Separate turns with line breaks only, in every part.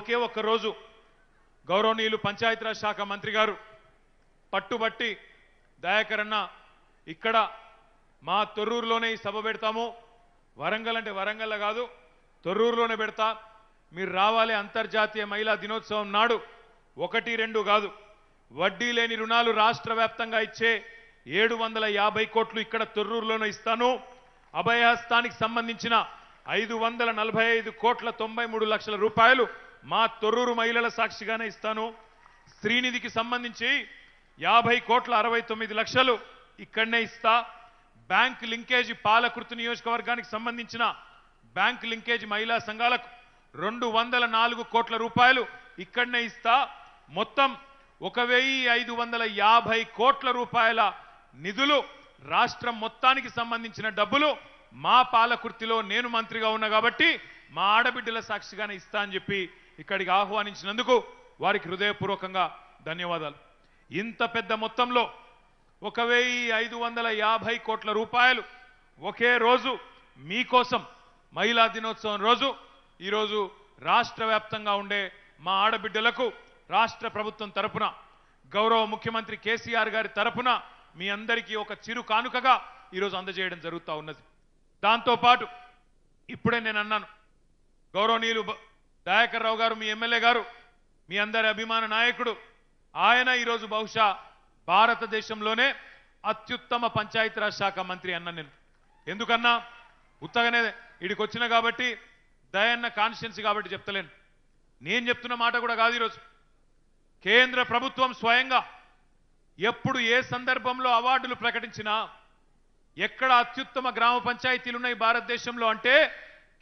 ఒకే ఒక్క రోజు గౌరవనీయులు పంచాయతీరాజ్ శాఖ మంత్రి గారు పట్టుబట్టి దయాకరన్న ఇక్కడ మా తొర్రూరులోనే ఈ సభ పెడతాము వరంగల్ అంటే వరంగల్లో కాదు తొర్రూరులోనే పెడతా మీరు రావాలి అంతర్జాతీయ మహిళా దినోత్సవం నాడు ఒకటి రెండు కాదు వడ్డీ లేని రుణాలు రాష్ట్ర వ్యాప్తంగా ఇచ్చే ఏడు వందల యాభై కోట్లు ఇక్కడ తొర్రూరులోనే ఇస్తాను అభయహస్తానికి సంబంధించిన ఐదు వందల నలభై ఐదు కోట్ల తొంభై మూడు లక్షల రూపాయలు మా తొర్రూరు మహిళల సాక్షిగానే ఇస్తాను శ్రీనిధికి సంబంధించి యాభై కోట్ల అరవై తొమ్మిది లక్షలు ఇక్కడనే ఇస్తా బ్యాంక్ లింకేజ్ పాలకృతి నియోజకవర్గానికి సంబంధించిన బ్యాంక్ లింకేజ్ మహిళా సంఘాలకు రెండు వందల నాలుగు కోట్ల రూపాయలు ఇక్కడనే ఇస్తా మొత్తం ఒక వెయ్యి ఐదు వందల యాభై కోట్ల రూపాయల నిధులు రాష్ట్రం మొత్తానికి సంబంధించిన డబ్బులు మా పాలకృతిలో నేను మంత్రిగా ఉన్నా కాబట్టి మా ఆడబిడ్డల సాక్షిగానే ఇస్తా అని చెప్పి ఇక్కడికి ఆహ్వానించినందుకు వారికి హృదయపూర్వకంగా ధన్యవాదాలు ఇంత పెద్ద మొత్తంలో ఒక వెయ్యి ఐదు వందల యాభై కోట్ల రూపాయలు ఒకే రోజు మీకోసం మహిళా దినోత్సవం రోజు ఈరోజు రాష్ట్ర వ్యాప్తంగా ఉండే మా ఆడబిడ్డలకు రాష్ట్ర ప్రభుత్వం తరపున గౌరవ ముఖ్యమంత్రి కేసీఆర్ గారి తరపున మీ అందరికీ ఒక చిరు కానుకగా ఈరోజు అందజేయడం జరుగుతూ ఉన్నది దాంతోపాటు ఇప్పుడే నేను అన్నాను గౌరవనీయులు దయాకర్ రావు గారు మీ ఎమ్మెల్యే గారు మీ అందరి అభిమాన నాయకుడు ఆయన ఈరోజు బహుశా భారతదేశంలోనే అత్యుత్తమ పంచాయతీరాజ్ శాఖ మంత్రి అన్న నేను ఎందుకన్నా ఉత్తగానే ఇడికి వచ్చిన కాబట్టి దయన్న కాన్షియన్స్ కాబట్టి చెప్తలేను నేను చెప్తున్న మాట కూడా కాదు ఈరోజు కేంద్ర ప్రభుత్వం స్వయంగా ఎప్పుడు ఏ సందర్భంలో అవార్డులు ప్రకటించినా ఎక్కడ అత్యుత్తమ గ్రామ పంచాయతీలు ఉన్నాయి భారతదేశంలో అంటే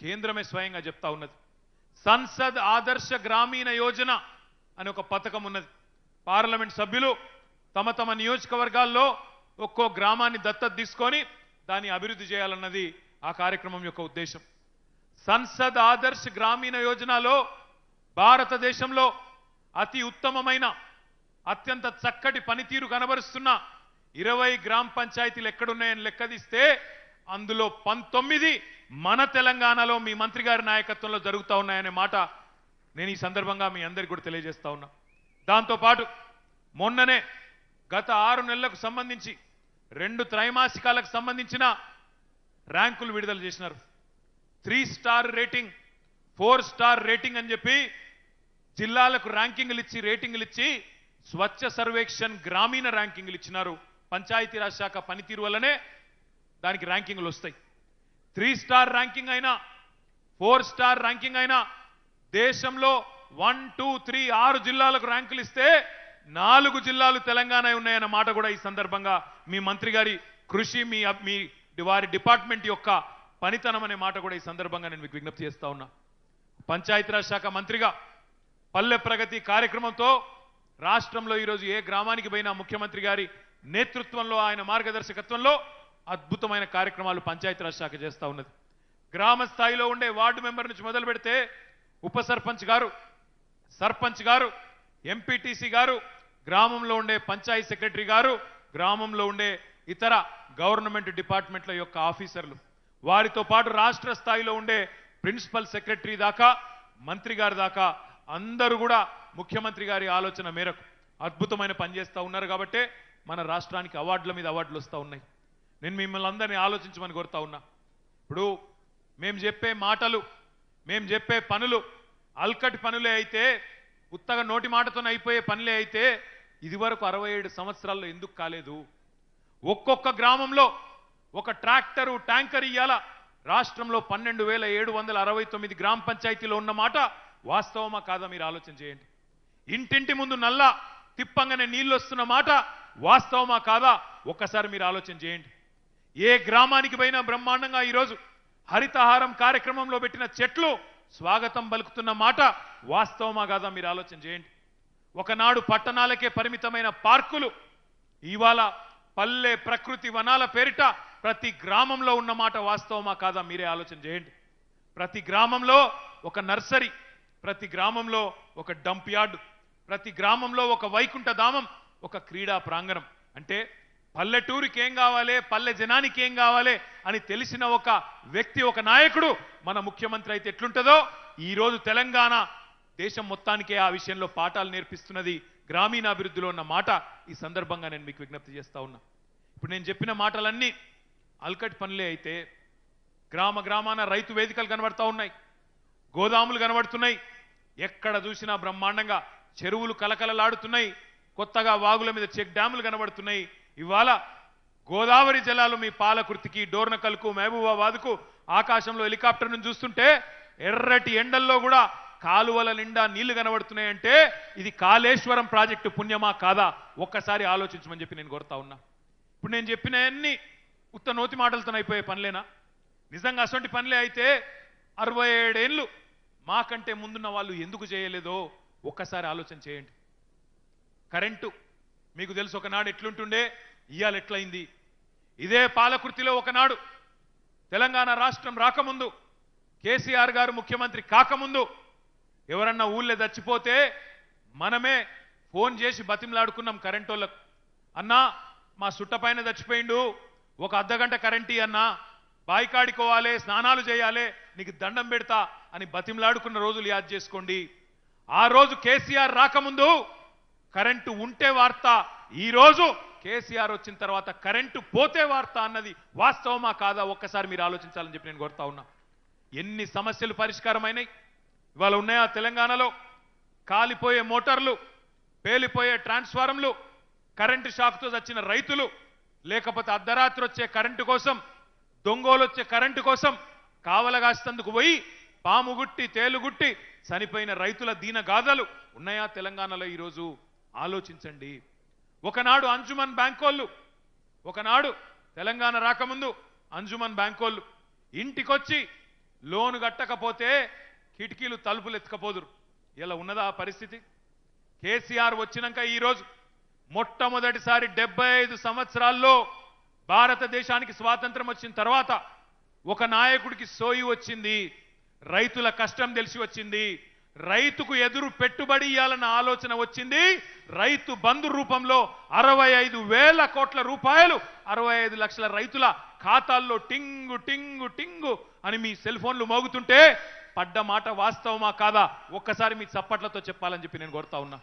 కేంద్రమే స్వయంగా చెప్తా ఉన్నది సంసద్ ఆదర్శ గ్రామీణ యోజన అని ఒక పథకం ఉన్నది పార్లమెంట్ సభ్యులు తమ తమ నియోజకవర్గాల్లో ఒక్కో గ్రామాన్ని దత్తత తీసుకొని దాన్ని అభివృద్ధి చేయాలన్నది ఆ కార్యక్రమం యొక్క ఉద్దేశం సంసద్ ఆదర్శ గ్రామీణ యోజనలో భారతదేశంలో అతి ఉత్తమమైన అత్యంత చక్కటి పనితీరు కనబరుస్తున్న ఇరవై గ్రామ పంచాయతీలు ఎక్కడున్నాయని లెక్కదిస్తే అందులో పంతొమ్మిది మన తెలంగాణలో మీ మంత్రి గారి నాయకత్వంలో జరుగుతూ ఉన్నాయనే మాట నేను ఈ సందర్భంగా మీ అందరికి కూడా తెలియజేస్తా ఉన్నా దాంతోపాటు మొన్ననే గత ఆరు నెలలకు సంబంధించి రెండు త్రైమాసికాలకు సంబంధించిన ర్యాంకులు విడుదల చేసినారు three star rating four star rating అని చెప్పి జిల్లాలకు ర్యాంకింగ్లు ఇచ్చి రేటింగ్లు ఇచ్చి స్వచ్ఛ సర్వేక్షన్ గ్రామీణ ర్యాంకింగ్లు ఇచ్చినారు పంచాయతీరాజ్ శాఖ పనితీరు వల్లనే దానికి ర్యాంకింగ్లు వస్తాయి త్రీ స్టార్ ర్యాంకింగ్ అయినా ఫోర్ స్టార్ ర్యాంకింగ్ అయినా దేశంలో వన్ టూ త్రీ ఆరు జిల్లాలకు ర్యాంకులు ఇస్తే నాలుగు జిల్లాలు తెలంగాణ ఉన్నాయన్న మాట కూడా ఈ సందర్భంగా మీ మంత్రి గారి కృషి మీ మీ వారి డిపార్ట్మెంట్ యొక్క పనితనం అనే మాట కూడా ఈ సందర్భంగా నేను మీకు విజ్ఞప్తి చేస్తా ఉన్నా పంచాయతీరాజ్ శాఖ మంత్రిగా పల్లె ప్రగతి కార్యక్రమంతో రాష్ట్రంలో ఈరోజు ఏ గ్రామానికి పోయినా ముఖ్యమంత్రి గారి నేతృత్వంలో ఆయన మార్గదర్శకత్వంలో అద్భుతమైన కార్యక్రమాలు పంచాయతీరాజ్ శాఖ చేస్తూ ఉన్నది గ్రామ స్థాయిలో ఉండే వార్డు మెంబర్ నుంచి మొదలు పెడితే ఉప సర్పంచ్ గారు సర్పంచ్ గారు ఎంపీటీసీ గారు గ్రామంలో ఉండే పంచాయతీ సెక్రటరీ గారు గ్రామంలో ఉండే ఇతర గవర్నమెంట్ డిపార్ట్మెంట్ల యొక్క ఆఫీసర్లు వారితో పాటు రాష్ట్ర స్థాయిలో ఉండే ప్రిన్సిపల్ సెక్రటరీ దాకా మంత్రి గారి దాకా అందరూ కూడా ముఖ్యమంత్రి గారి ఆలోచన మేరకు అద్భుతమైన పనిచేస్తూ ఉన్నారు కాబట్టే మన రాష్ట్రానికి అవార్డుల మీద అవార్డులు వస్తూ ఉన్నాయి నేను మిమ్మల్ని అందరినీ ఆలోచించమని కోరుతా ఉన్నా ఇప్పుడు మేము చెప్పే మాటలు మేము చెప్పే పనులు అల్కటి పనులే అయితే ఉత్తగా నోటి మాటతో అయిపోయే పనులే అయితే ఇదివరకు అరవై ఏడు సంవత్సరాల్లో ఎందుకు కాలేదు ఒక్కొక్క గ్రామంలో ఒక ట్రాక్టరు ట్యాంకర్ ఇయ్యాల రాష్ట్రంలో పన్నెండు వేల ఏడు వందల అరవై తొమ్మిది గ్రామ పంచాయతీలో ఉన్న మాట వాస్తవమా కాదా మీరు ఆలోచన చేయండి ఇంటింటి ముందు నల్ల తిప్పంగానే నీళ్ళు వస్తున్న మాట వాస్తవమా కాదా ఒక్కసారి మీరు ఆలోచన చేయండి ఏ గ్రామానికి పోయినా బ్రహ్మాండంగా ఈరోజు హరితహారం కార్యక్రమంలో పెట్టిన చెట్లు స్వాగతం పలుకుతున్న మాట వాస్తవమా కాదా మీరు ఆలోచన చేయండి ఒకనాడు పట్టణాలకే పరిమితమైన పార్కులు ఇవాళ పల్లె ప్రకృతి వనాల పేరిట ప్రతి గ్రామంలో ఉన్న మాట వాస్తవమా కాదా మీరే ఆలోచన చేయండి ప్రతి గ్రామంలో ఒక నర్సరీ ప్రతి గ్రామంలో ఒక డంప్ యార్డు ప్రతి గ్రామంలో ఒక వైకుంఠ ధామం ఒక క్రీడా ప్రాంగణం అంటే పల్లెటూరికి ఏం కావాలి పల్లె జనానికి ఏం కావాలి అని తెలిసిన ఒక వ్యక్తి ఒక నాయకుడు మన ముఖ్యమంత్రి అయితే ఎట్లుంటుందో ఈరోజు తెలంగాణ దేశం మొత్తానికే ఆ విషయంలో పాఠాలు నేర్పిస్తున్నది గ్రామీణాభివృద్ధిలో ఉన్న మాట ఈ సందర్భంగా నేను మీకు విజ్ఞప్తి చేస్తా ఉన్నా ఇప్పుడు నేను చెప్పిన మాటలన్నీ అల్కట్ పనులే అయితే గ్రామ గ్రామాన రైతు వేదికలు కనబడతా ఉన్నాయి గోదాములు కనబడుతున్నాయి ఎక్కడ చూసినా బ్రహ్మాండంగా చెరువులు కలకలలాడుతున్నాయి కొత్తగా వాగుల మీద చెక్ డ్యాములు కనబడుతున్నాయి ఇవాళ గోదావరి జలాలు మీ పాలకృతికి డోర్నకల్కు మహబూబాబాద్కు ఆకాశంలో హెలికాప్టర్ చూస్తుంటే ఎర్రటి ఎండల్లో కూడా కాలువల నిండా నీళ్లు కనబడుతున్నాయంటే ఇది కాళేశ్వరం ప్రాజెక్టు పుణ్యమా కాదా ఒక్కసారి ఆలోచించమని చెప్పి నేను కోరుతా ఉన్నా ఇప్పుడు నేను చెప్పినవన్నీ ఉత్త నోతి మాటలతో అయిపోయే పనులేనా నిజంగా అటువంటి పనులే అయితే అరవై ఏడేళ్ళు మాకంటే ముందున్న వాళ్ళు ఎందుకు చేయలేదో ఒక్కసారి ఆలోచన చేయండి కరెంటు మీకు తెలుసు ఒకనాడు ఎట్లుంటుండే ఇవాళ ఎట్లయింది ఇదే పాలకృతిలో ఒకనాడు తెలంగాణ రాష్ట్రం రాకముందు కేసీఆర్ గారు ముఖ్యమంత్రి కాకముందు ఎవరన్నా ఊళ్ళో చచ్చిపోతే మనమే ఫోన్ చేసి బతిమలాడుకున్నాం వాళ్ళకు అన్నా మా సుట్టపైన చచ్చిపోయిండు ఒక అర్ధగంట కరెంటీ అన్నా బాయికాడుకోవాలి స్నానాలు చేయాలి నీకు దండం పెడతా అని బతిమలాడుకున్న రోజులు యాద్ చేసుకోండి ఆ రోజు కేసీఆర్ రాకముందు కరెంటు ఉంటే వార్త ఈరోజు కేసీఆర్ వచ్చిన తర్వాత కరెంటు పోతే వార్త అన్నది వాస్తవమా కాదా ఒక్కసారి మీరు ఆలోచించాలని చెప్పి నేను కోరుతా ఉన్నా ఎన్ని సమస్యలు పరిష్కారమైనాయి ఇవాళ ఉన్నాయా తెలంగాణలో కాలిపోయే మోటార్లు పేలిపోయే ట్రాన్స్ఫార్మర్లు కరెంటు షాక్తో చచ్చిన రైతులు లేకపోతే అర్ధరాత్రి వచ్చే కరెంటు కోసం దొంగోలు వచ్చే కరెంటు కోసం కావలగాస్తందుకు పోయి పాముగుట్టి తేలుగుట్టి చనిపోయిన రైతుల దీన గాథలు ఉన్నాయా తెలంగాణలో ఈరోజు ఆలోచించండి ఒకనాడు అంజుమన్ బ్యాంకోళ్ళు ఒకనాడు తెలంగాణ రాకముందు అంజుమన్ బ్యాంకోళ్ళు ఇంటికొచ్చి లోను కట్టకపోతే కిటికీలు తలుపులు ఎత్తుకపోదురు ఇలా ఉన్నదా ఆ పరిస్థితి కేసీఆర్ వచ్చినాక ఈరోజు మొట్టమొదటిసారి డెబ్బై ఐదు సంవత్సరాల్లో భారతదేశానికి స్వాతంత్రం వచ్చిన తర్వాత ఒక నాయకుడికి సోయి వచ్చింది రైతుల కష్టం తెలిసి వచ్చింది రైతుకు ఎదురు పెట్టుబడి ఇవ్వాలన్న ఆలోచన వచ్చింది రైతు బంధు రూపంలో అరవై ఐదు వేల కోట్ల రూపాయలు అరవై ఐదు లక్షల రైతుల ఖాతాల్లో టింగు టింగు టింగు అని మీ సెల్ ఫోన్లు మోగుతుంటే పడ్డ మాట వాస్తవమా కాదా ఒక్కసారి మీ చప్పట్లతో చెప్పాలని చెప్పి నేను కోరుతా ఉన్నా